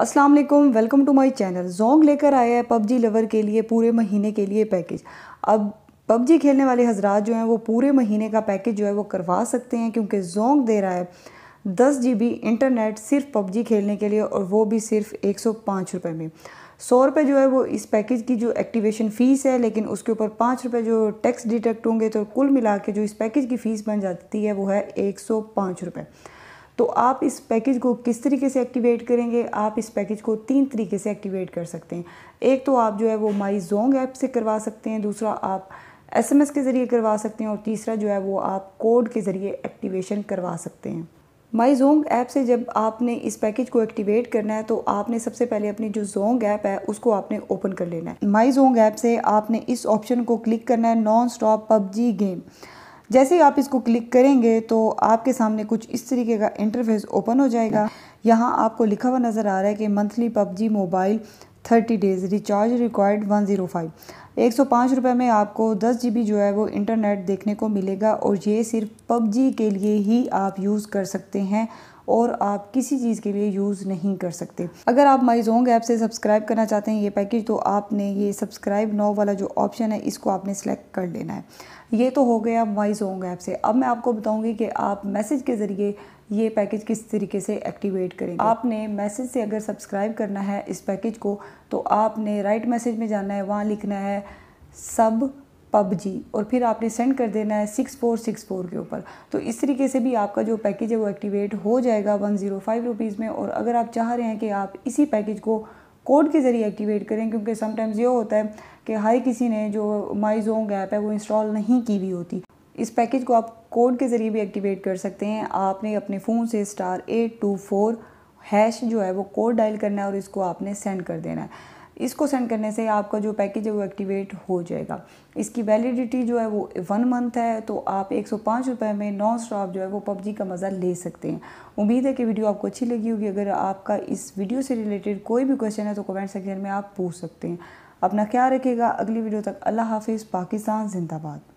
अस्सलाम वालेकुम welcome to my channel जोंग लेकर आया है पबजी लवर के लिए पूरे महीने के लिए पैकेज अब पबजी खेलने वाले हजरात जो हैं वो पूरे महीने का पैकेज जो है वो करवा सकते हैं क्योंकि जोंग दे रहा है दस जी बी इंटरनेट सिर्फ पबजी खेलने के लिए और वो भी सिर्फ एक सौ पाँच रुपये में सौ रुपये जो है वो इस पैकेज की जो एक्टिवेशन फ़ीस है लेकिन उसके ऊपर पाँच रुपये जो टैक्स डिटेक्ट होंगे तो कुल मिला के जो इस पैकेज की फ़ीस बन जाती है वो है एक सौ पाँच रुपये तो आप इस पैकेज को किस तरीके से एक्टिवेट करेंगे आप इस पैकेज को तीन तरीके से एक्टिवेट कर सकते हैं एक तो आप जो है वो माई जोंग ऐप से करवा सकते हैं दूसरा आप एसएमएस के ज़रिए करवा सकते हैं और तीसरा जो है वो आप कोड के ज़रिए एक्टिवेशन करवा सकते हैं माई जोंग ऐप से जब आपने इस पैकेज को एक्टिवेट करना है तो आपने सबसे पहले अपनी जो जोंग ऐप है उसको आपने ओपन कर लेना है माई जोंग ऐप से आपने इस ऑप्शन को क्लिक करना है नॉन स्टॉप पबजी गेम जैसे ही आप इसको क्लिक करेंगे तो आपके सामने कुछ इस तरीके का इंटरफेस ओपन हो जाएगा यहाँ आपको लिखा हुआ नज़र आ रहा है कि monthly PUBG mobile thirty days recharge required one zero five एक सौ पाँच रुपये में आपको दस जी बी जो है वो इंटरनेट देखने को मिलेगा और ये सिर्फ पबजी के लिए ही आप यूज़ कर सकते हैं और आप किसी चीज़ के लिए यूज़ नहीं कर सकते अगर आप माइजोंग ऐप से सब्सक्राइब करना चाहते हैं ये पैकेज तो आपने ये सब्सक्राइब नाउ वाला जो ऑप्शन है इसको आपने सेलेक्ट कर लेना है ये तो हो गया माइजोंग ऐप से अब मैं आपको बताऊँगी कि आप मैसेज के ज़रिए ये पैकेज किस तरीके से एक्टिवेट करेंगे आपने मैसेज से अगर सब्सक्राइब करना है इस पैकेज को तो आपने राइट मैसेज में जाना है वहाँ लिखना है सब पबजी और फिर आपने सेंड कर देना है सिक्स फोर सिक्स फोर के ऊपर तो इस तरीके से भी आपका जो पैकेज है वो एक्टिवेट हो जाएगा वन ज़ीरो फाइव रुपीज़ में और अगर आप चाह रहे हैं कि आप इसी पैकेज को कोड के ज़रिए एक्टिवेट करें क्योंकि समटाइम्स ये होता है कि हर किसी ने जो माई जोंग ऐप है वो इंस्टॉल नहीं की हुई होती इस पैकेज को आप कोड के ज़रिए भी एक्टिवेट कर सकते हैं आपने अपने फ़ोन से star eight two four hash जो है वो कोड डायल करना है और इसको आपने सेंड कर देना है इसको सेंड करने से आपका जो पैकेज है वो एक्टिवेट हो जाएगा इसकी वैलिडिटी जो है वो वन मंथ है तो आप एक सौ में नॉन स्टॉप जो है वो पबजी का मज़ा ले सकते हैं उम्मीद है कि वीडियो आपको अच्छी लगी होगी अगर आपका इस वीडियो से रिलेटेड कोई भी क्वेश्चन है तो कमेंट सेक्शन में आप पूछ सकते हैं अपना ख्याल रखिएगा अगली वीडियो तक अल्लाह हाफिज़ पाकिस्तान जिंदाबाद